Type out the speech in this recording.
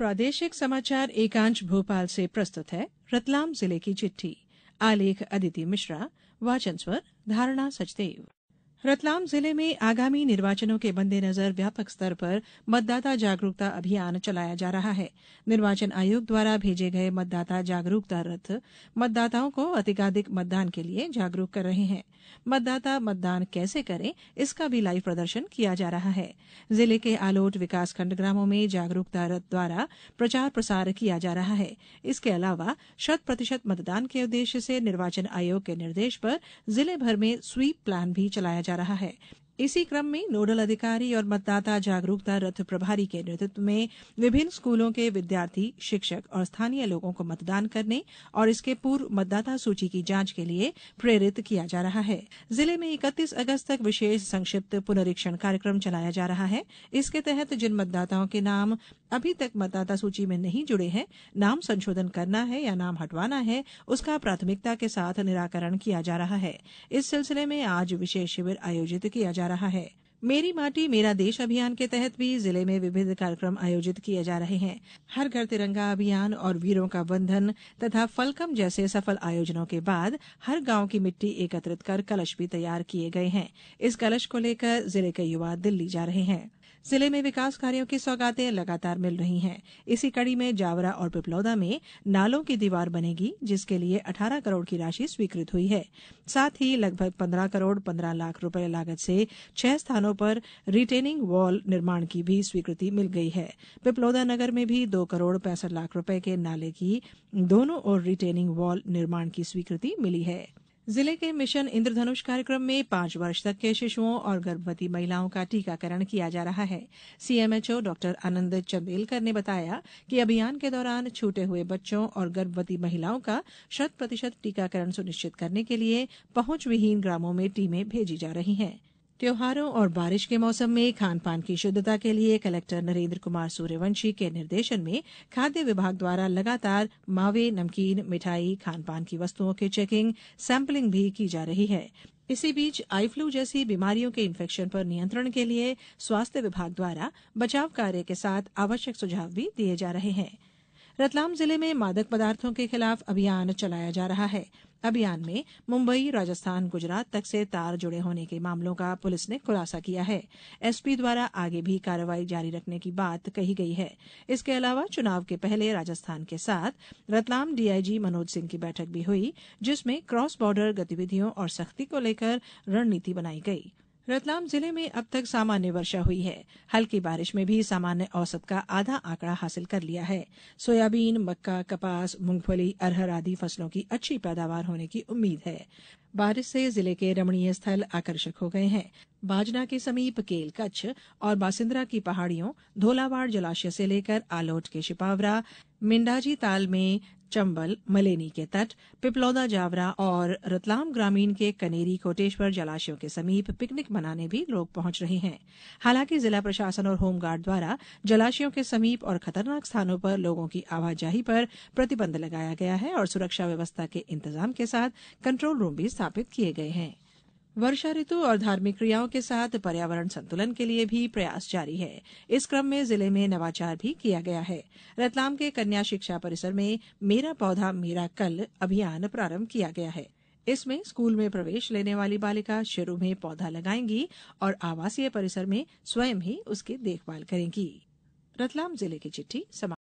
प्रादेशिक समाचार एकांश भोपाल से प्रस्तुत है रतलाम जिले की चिट्ठी आलेख अदिति मिश्रा वाचन स्वर धारणा सचदेव मतदाता जागरूकता रतलाम जिले में आगामी निर्वाचनों के मद्देनजर व्यापक स्तर पर मतदाता जागरूकता अभियान चलाया जा रहा है निर्वाचन आयोग द्वारा भेजे गये मतदाता जागरूकता रथ मतदाताओं को अधिकाधिक मतदान के लिए जागरूक कर रहे हैं मतदाता मतदान कैसे करें इसका भी लाइव प्रदर्शन किया जा रहा है जिले के आलोट विकासखंड ग्रामों में जागरूकता रथ द्वारा प्रचार प्रसार किया जा रहा है इसके अलावा शत प्रतिशत मतदान के उद्देश्य से निर्वाचन आयोग के निर्देश पर जिले भर में स्वीप प्लान भी चलाया जा जा रहा है इसी क्रम में नोडल अधिकारी और मतदाता जागरूकता रथ प्रभारी के नेतृत्व में विभिन्न स्कूलों के विद्यार्थी शिक्षक और स्थानीय लोगों को मतदान करने और इसके पूर्व मतदाता सूची की जांच के लिए प्रेरित किया जा रहा है जिले में इकतीस अगस्त तक विशेष संक्षिप्त पुनरीक्षण कार्यक्रम चलाया जा रहा है इसके तहत जिन मतदाताओं के नाम अभी तक मतदाता सूची में नहीं जुड़े हैं नाम संशोधन करना है या नाम हटवाना है उसका प्राथमिकता के साथ निराकरण किया जा रहा है इस सिलसिले में आज विशेष शिविर आयोजित किया जा रहा है मेरी माटी मेरा देश अभियान के तहत भी जिले में विभिन्न कार्यक्रम आयोजित किए जा रहे हैं हर घर तिरंगा अभियान और वीरों का बंधन तथा फलकम जैसे सफल आयोजनों के बाद हर गांव की मिट्टी एकत्रित कर कलश भी तैयार किए गए हैं इस कलश को लेकर जिले के युवा दिल्ली जा रहे हैं जिले में विकास कार्यों की सौगातें लगातार मिल रही हैं इसी कड़ी में जावरा और पिपलौदा में नालों की दीवार बनेगी जिसके लिए अठारह करोड़ की राशि स्वीकृत हुई है साथ ही लगभग पन्द्रह करोड़ पन्द्रह लाख रूपये लागत से छह स्थानों पर रिटेनिंग वॉल निर्माण की भी स्वीकृति मिल गई है पिपलौदा नगर में भी दो करोड़ पैंसठ लाख रूपये के नाले की दोनों ओर रिटेनिंग वॉल निर्माण की स्वीकृति मिली है जिले के मिशन इंद्रधनुष कार्यक्रम में पांच वर्ष तक के शिशुओं और गर्भवती महिलाओं का टीकाकरण किया जा रहा है सीएमएचओ डॉ आनंद चंबेलकर ने बताया कि अभियान के दौरान छूटे हुए बच्चों और गर्भवती महिलाओं का शत प्रतिशत टीकाकरण सुनिश्चित करने के लिए पहुंचविहीन ग्रामों में टीमें भेजी जा रही हैं त्यौहारों और बारिश के मौसम में खान पान की शुद्धता के लिए कलेक्टर नरेन्द्र कुमार सूर्यवंशी के निर्देशन में खाद्य विभाग द्वारा लगातार मावे नमकीन मिठाई खान पान की वस्तुओं की चेकिंग सैम्पलिंग भी की जा रही है इसी बीच आई फ्लू जैसी बीमारियों के इन्फेक्शन पर नियंत्रण के लिए स्वास्थ्य विभाग द्वारा बचाव कार्य के साथ आवश्यक सुझाव भी दिये जा रहे हैं रतलाम जिले में मादक पदार्थों के खिलाफ अभियान चलाया जा रहा है अभियान में मुंबई राजस्थान गुजरात तक से तार जुड़े होने के मामलों का पुलिस ने खुलासा किया है एसपी द्वारा आगे भी कार्रवाई जारी रखने की बात कही गई है इसके अलावा चुनाव के पहले राजस्थान के साथ रतलाम डीआईजी मनोज सिंह की बैठक भी हुई जिसमें क्रॉस बॉर्डर गतिविधियों और सख्ती को लेकर रणनीति बनाई गयी रतलाम जिले में अब तक सामान्य वर्षा हुई है हल्की बारिश में भी सामान्य औसत का आधा आंकड़ा हासिल कर लिया है सोयाबीन मक्का कपास मूंगफली अरहर आदि फसलों की अच्छी पैदावार होने की उम्मीद है बारिश से जिले के रमणीय स्थल आकर्षक हो गए हैं बाजना के समीप केल कच्छ और बासिंद्रा की पहाड़ियों धोलावाड़ जलाशय से लेकर आलोट के शिपावरा मिंडाजी ताल में चंबल मलेनी के तट पिपलौदा जावरा और रतलाम ग्रामीण के कनेरी कोटेश्वर जलाशयों के समीप पिकनिक मनाने भी लोग पहुंच रहे हैं हालांकि जिला प्रशासन और होमगार्ड द्वारा जलाशयों के समीप और खतरनाक स्थानों पर लोगों की आवाजाही पर प्रतिबंध लगाया गया है और सुरक्षा व्यवस्था के इंतजाम के साथ कंट्रोल रूम भी स्थापित किये गये हैं वर्षा ऋतु और धार्मिक क्रियाओं के साथ पर्यावरण संतुलन के लिए भी प्रयास जारी है इस क्रम में जिले में नवाचार भी किया गया है रतलाम के कन्या शिक्षा परिसर में मेरा पौधा मेरा कल अभियान प्रारंभ किया गया है इसमें स्कूल में प्रवेश लेने वाली बालिका शुरू में पौधा लगाएंगी और आवासीय परिसर में स्वयं ही उसकी देखभाल करेंगी रतलाम जिले की चिट्ठी समाप्त